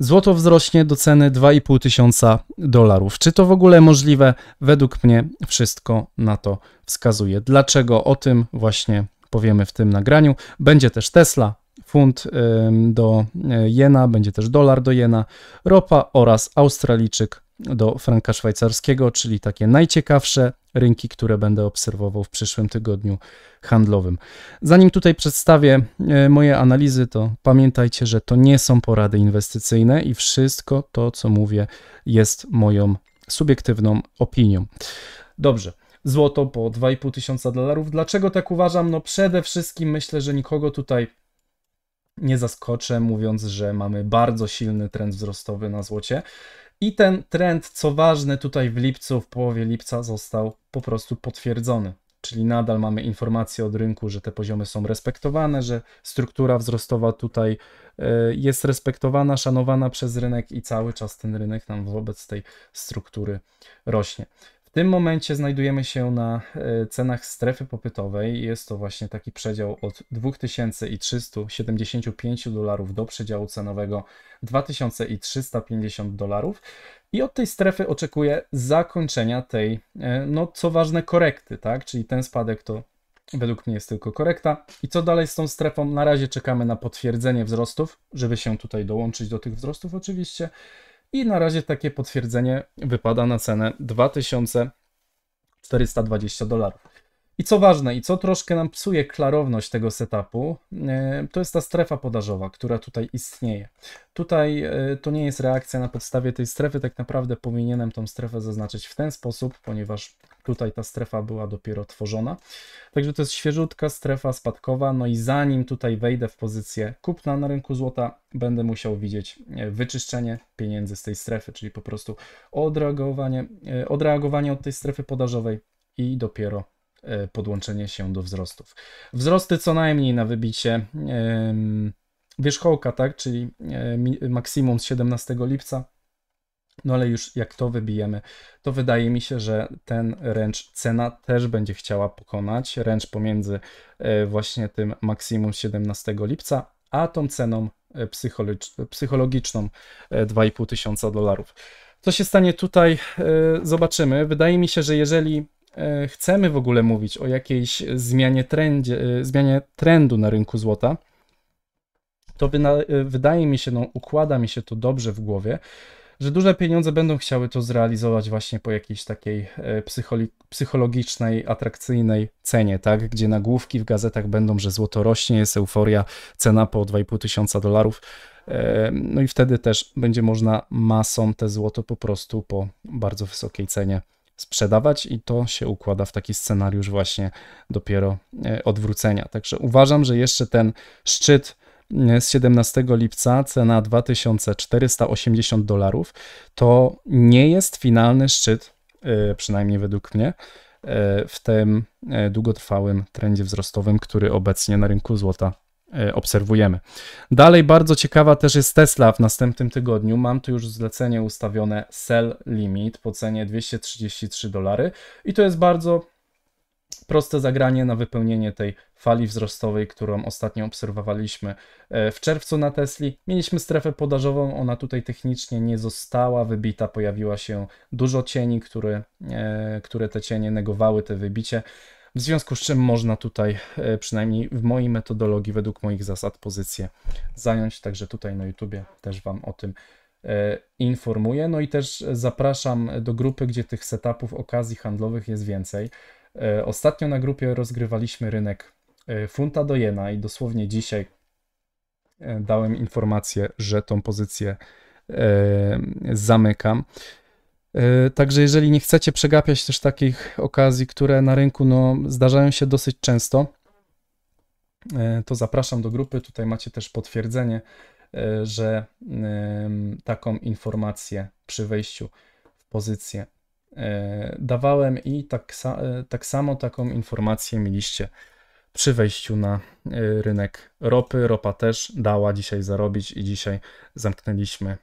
złoto wzrośnie do ceny 2,5 tysiąca dolarów. Czy to w ogóle możliwe? Według mnie wszystko na to wskazuje. Dlaczego? O tym właśnie powiemy w tym nagraniu. Będzie też Tesla, funt do y, jena, będzie też dolar do jena, ropa oraz Australijczyk do franka szwajcarskiego, czyli takie najciekawsze rynki, które będę obserwował w przyszłym tygodniu handlowym. Zanim tutaj przedstawię e, moje analizy, to pamiętajcie, że to nie są porady inwestycyjne i wszystko to, co mówię, jest moją subiektywną opinią. Dobrze. Złoto po 2,5 tysiąca dolarów. Dlaczego tak uważam? No przede wszystkim myślę, że nikogo tutaj nie zaskoczę, mówiąc, że mamy bardzo silny trend wzrostowy na złocie. I ten trend, co ważne, tutaj w lipcu, w połowie lipca został po prostu potwierdzony. Czyli nadal mamy informacje od rynku, że te poziomy są respektowane, że struktura wzrostowa tutaj e, jest respektowana, szanowana przez rynek i cały czas ten rynek nam wobec tej struktury rośnie. W tym momencie znajdujemy się na e, cenach strefy popytowej. Jest to właśnie taki przedział od 2375 dolarów do przedziału cenowego 2350 dolarów. I od tej strefy oczekuję zakończenia tej, e, no co ważne, korekty, tak? Czyli ten spadek to według mnie jest tylko korekta. I co dalej z tą strefą? Na razie czekamy na potwierdzenie wzrostów, żeby się tutaj dołączyć do tych wzrostów oczywiście. I na razie takie potwierdzenie wypada na cenę 2420 dolarów. I co ważne, i co troszkę nam psuje klarowność tego setupu, e, to jest ta strefa podażowa, która tutaj istnieje. Tutaj e, to nie jest reakcja na podstawie tej strefy, tak naprawdę powinienem tą strefę zaznaczyć w ten sposób, ponieważ Tutaj ta strefa była dopiero tworzona. Także to jest świeżutka strefa spadkowa. No i zanim tutaj wejdę w pozycję kupna na rynku złota, będę musiał widzieć e, wyczyszczenie pieniędzy z tej strefy, czyli po prostu odreagowanie, e, odreagowanie od tej strefy podażowej i dopiero e, podłączenie się do wzrostów. Wzrosty co najmniej na wybicie wierzchołka, tak, czyli maksimum z 17 lipca no ale już jak to wybijemy, to wydaje mi się, że ten ręcz cena też będzie chciała pokonać. Ręcz pomiędzy e, właśnie tym maksimum 17 lipca, a tą ceną e, psychologiczną 2,5 e, tysiąca dolarów. Co się stanie tutaj, zobaczymy. Wydaje mi się, że jeżeli chcemy w ogóle mówić o jakiejś zmianie, trendzie, zmianie trendu na rynku złota, to wydaje mi się, no, układa mi się to dobrze w głowie, że duże pieniądze będą chciały to zrealizować właśnie po jakiejś takiej e, psychologicznej, atrakcyjnej cenie, tak? Gdzie nagłówki w gazetach będą, że złoto rośnie, jest euforia, cena po 2,5 tysiąca dolarów. E, no i wtedy też będzie można masą te złoto po prostu po bardzo wysokiej cenie sprzedawać i to się układa w taki scenariusz właśnie dopiero e, odwrócenia. Także uważam, że jeszcze ten szczyt z 17 lipca cena 2480 dolarów, to nie jest finalny szczyt, e, przynajmniej według mnie, e, w tym e, długotrwałym trendzie wzrostowym, który obecnie na rynku złota obserwujemy. Dalej bardzo ciekawa też jest Tesla w następnym tygodniu. Mam tu już zlecenie ustawione sell limit po cenie 233 dolary i to jest bardzo proste zagranie na wypełnienie tej fali wzrostowej, którą ostatnio obserwowaliśmy e, w czerwcu na Tesli. Mieliśmy strefę podażową, ona tutaj technicznie nie została wybita, pojawiła się dużo cieni, które, e, które te cienie negowały te wybicie. W związku z czym można tutaj, e, przynajmniej w mojej metodologii, według moich zasad, pozycję zająć. Także tutaj na YouTubie też Wam o tym informuję. No i też zapraszam do grupy, gdzie tych setupów okazji handlowych jest więcej. E, ostatnio na grupie rozgrywaliśmy rynek e, funta do jena i dosłownie dzisiaj e, dałem informację, że tą pozycję zamykam. Także jeżeli nie chcecie przegapiać też takich okazji, które na rynku no, zdarzają się dosyć często, to zapraszam do grupy. Tutaj macie też potwierdzenie, że taką informację przy wejściu w pozycję E, dawałem i tak, e, tak samo taką informację mieliście przy wejściu na e, rynek ropy. Ropa też dała dzisiaj zarobić i dzisiaj zamknęliśmy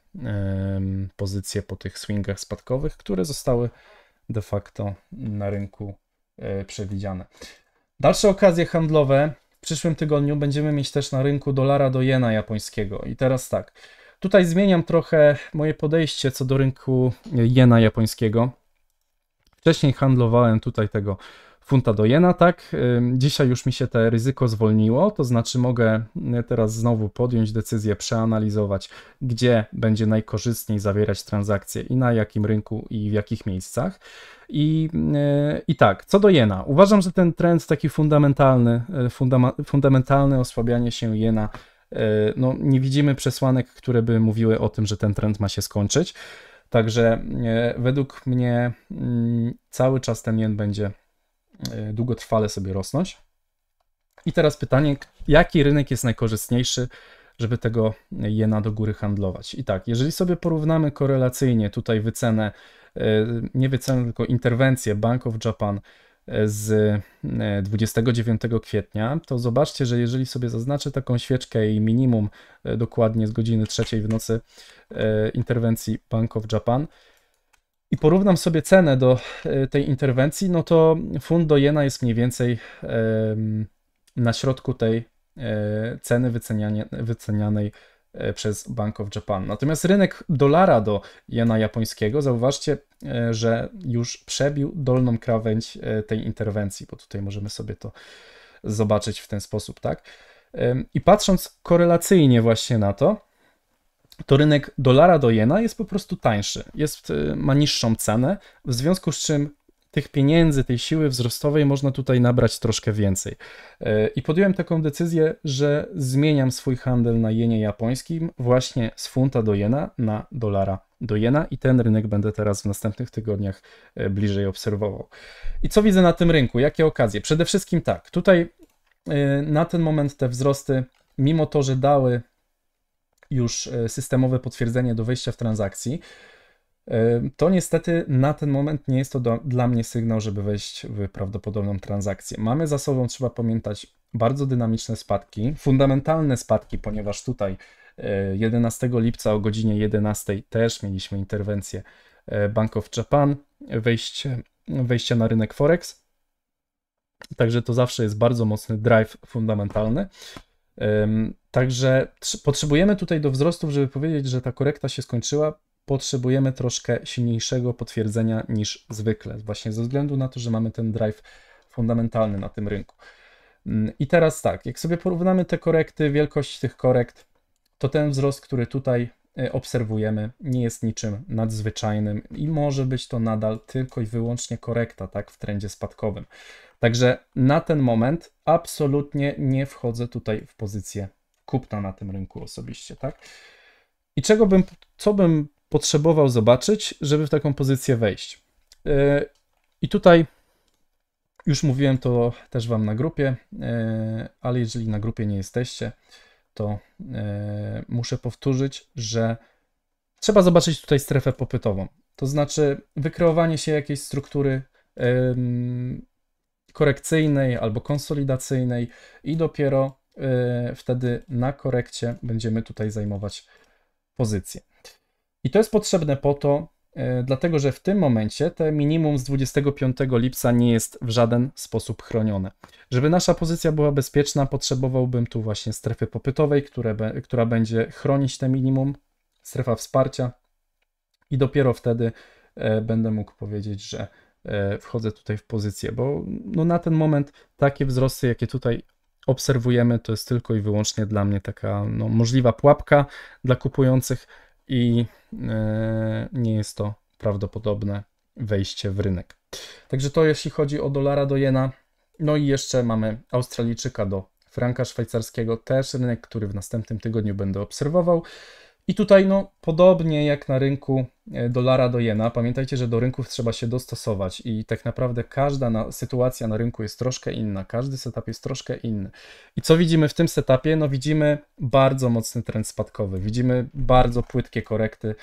pozycję po tych swingach spadkowych, które zostały de facto na rynku przewidziane. Dalsze okazje handlowe w przyszłym tygodniu będziemy mieć też na rynku dolara do jena japońskiego. I teraz tak, tutaj zmieniam trochę moje podejście co do rynku jena japońskiego. Wcześniej handlowałem tutaj tego funta do jena, tak? Dzisiaj już mi się to ryzyko zwolniło, to znaczy mogę y, teraz znowu podjąć decyzję, przeanalizować, gdzie będzie najkorzystniej zawierać transakcje i na jakim rynku i w jakich miejscach. I, y, i tak, co do jena, uważam, że ten trend taki fundamentalny, y, fundamentalne osłabianie się jena, no, nie widzimy przesłanek, które by mówiły o tym, że ten trend ma się skończyć. Także e, według mnie mm, cały czas ten jen będzie e, długotrwale sobie rosnąć. I teraz pytanie, jaki rynek jest najkorzystniejszy, żeby tego jena do góry handlować? I tak, jeżeli sobie porównamy korelacyjnie tutaj wycenę, e, nie wycenę, tylko interwencję Bank of Japan z 29 e, kwietnia, to zobaczcie, że jeżeli sobie zaznaczę taką świeczkę i minimum e, dokładnie z godziny trzeciej w nocy e, interwencji Bank of Japan i porównam sobie cenę do tej interwencji, no to fundo do jena jest mniej więcej na środku tej ceny wycenianej E, przez Bank of Japan. Natomiast rynek dolara do jena japońskiego, zauważcie, e, że już przebił dolną krawędź e, tej interwencji, bo tutaj możemy sobie to zobaczyć w ten sposób, tak? I patrząc korelacyjnie właśnie na to, to rynek dolara do jena jest po prostu tańszy, jest, ma niższą cenę, w związku z czym tych pieniędzy, tej siły wzrostowej można tutaj nabrać troszkę więcej. E, I podjąłem taką decyzję, że zmieniam swój handel na jenie japońskim właśnie z funta do jena na dolara do jena i ten rynek będę teraz w następnych tygodniach e, bliżej obserwował. I co widzę na tym rynku? Jakie okazje? Przede wszystkim tak, tutaj e, na ten moment te wzrosty, mimo to, że dały już systemowe potwierdzenie do wejścia w transakcji, to niestety na ten moment nie jest to do, dla mnie sygnał, żeby wejść w prawdopodobną transakcję. Mamy za sobą, trzeba pamiętać, bardzo dynamiczne spadki, fundamentalne spadki, ponieważ tutaj 11 e, lipca o godzinie 11 też mieliśmy interwencję e, Bank of Japan, wejście, wejście na rynek Forex. Także to zawsze jest bardzo mocny drive fundamentalny. Także potrzebujemy tutaj do wzrostów, żeby powiedzieć, że ta korekta się skończyła potrzebujemy troszkę silniejszego potwierdzenia niż zwykle, właśnie ze względu na to, że mamy ten drive fundamentalny na tym rynku. Mm, I teraz tak, jak sobie porównamy te korekty, wielkość tych korekt, to ten wzrost, który tutaj e, obserwujemy, nie jest niczym nadzwyczajnym i może być to nadal tylko i wyłącznie korekta, tak, w trendzie spadkowym. Także na ten moment absolutnie nie wchodzę tutaj w pozycję kupna na tym rynku osobiście, tak. I czego bym, co bym potrzebował zobaczyć, żeby w taką pozycję wejść. E, I tutaj już mówiłem to też Wam na grupie, e, ale jeżeli na grupie nie jesteście, to e, muszę powtórzyć, że trzeba zobaczyć tutaj strefę popytową. To znaczy wykreowanie się jakiejś struktury korekcyjnej albo konsolidacyjnej i dopiero wtedy na korekcie będziemy tutaj zajmować pozycję. I to jest potrzebne po to, e, dlatego że w tym momencie te minimum z 25 lipca nie jest w żaden sposób chronione. Żeby nasza pozycja była bezpieczna, potrzebowałbym tu właśnie strefy popytowej, które, która będzie chronić te minimum, strefa wsparcia i dopiero wtedy e, będę mógł powiedzieć, że e, wchodzę tutaj w pozycję, bo no na ten moment takie wzrosty, jakie tutaj obserwujemy, to jest tylko i wyłącznie dla mnie taka no, możliwa pułapka dla kupujących i E, nie jest to prawdopodobne wejście w rynek. Także to jeśli chodzi o dolara do jena. No i jeszcze mamy Australijczyka do franka szwajcarskiego, też rynek, który w następnym tygodniu będę obserwował. I tutaj, no, podobnie jak na rynku e, dolara do jena, pamiętajcie, że do rynków trzeba się dostosować i tak naprawdę każda na, sytuacja na rynku jest troszkę inna, każdy setup jest troszkę inny. I co widzimy w tym setupie? No, widzimy bardzo mocny trend spadkowy, widzimy bardzo płytkie korekty,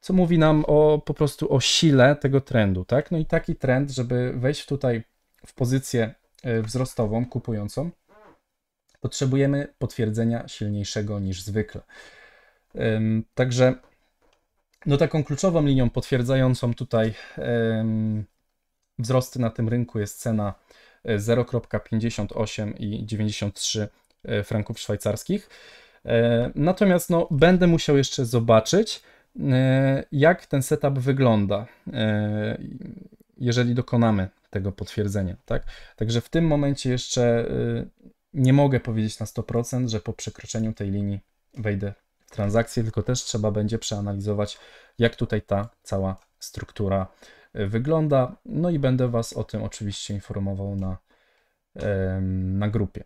co mówi nam o po prostu o sile tego trendu, tak? No i taki trend, żeby wejść tutaj w pozycję e, wzrostową, kupującą, potrzebujemy potwierdzenia silniejszego niż zwykle. Także no taką kluczową linią potwierdzającą tutaj wzrosty na tym rynku jest cena 0,58 e, i 93 e, franków szwajcarskich. E, natomiast no, będę musiał jeszcze zobaczyć, jak ten setup wygląda, jeżeli dokonamy tego potwierdzenia. Tak? Także w tym momencie jeszcze nie mogę powiedzieć na 100%, że po przekroczeniu tej linii wejdę transakcje, tylko też trzeba będzie przeanalizować, jak tutaj ta cała struktura e, wygląda. No i będę Was o tym oczywiście informował na, na grupie.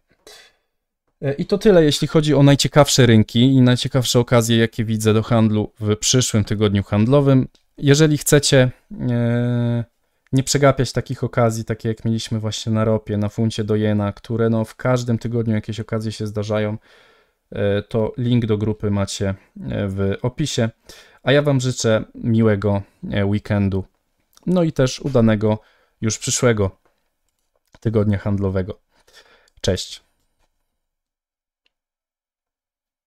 E, I to tyle, jeśli chodzi o najciekawsze rynki i najciekawsze okazje, jakie widzę do handlu w przyszłym tygodniu handlowym. Jeżeli chcecie e, nie przegapiać takich okazji, takie jak mieliśmy właśnie na ropie, na funcie do jena, które no w każdym tygodniu jakieś okazje się zdarzają, E, to link do grupy macie e, w opisie. A ja Wam życzę miłego e, weekendu, no i też udanego już przyszłego tygodnia handlowego. Cześć.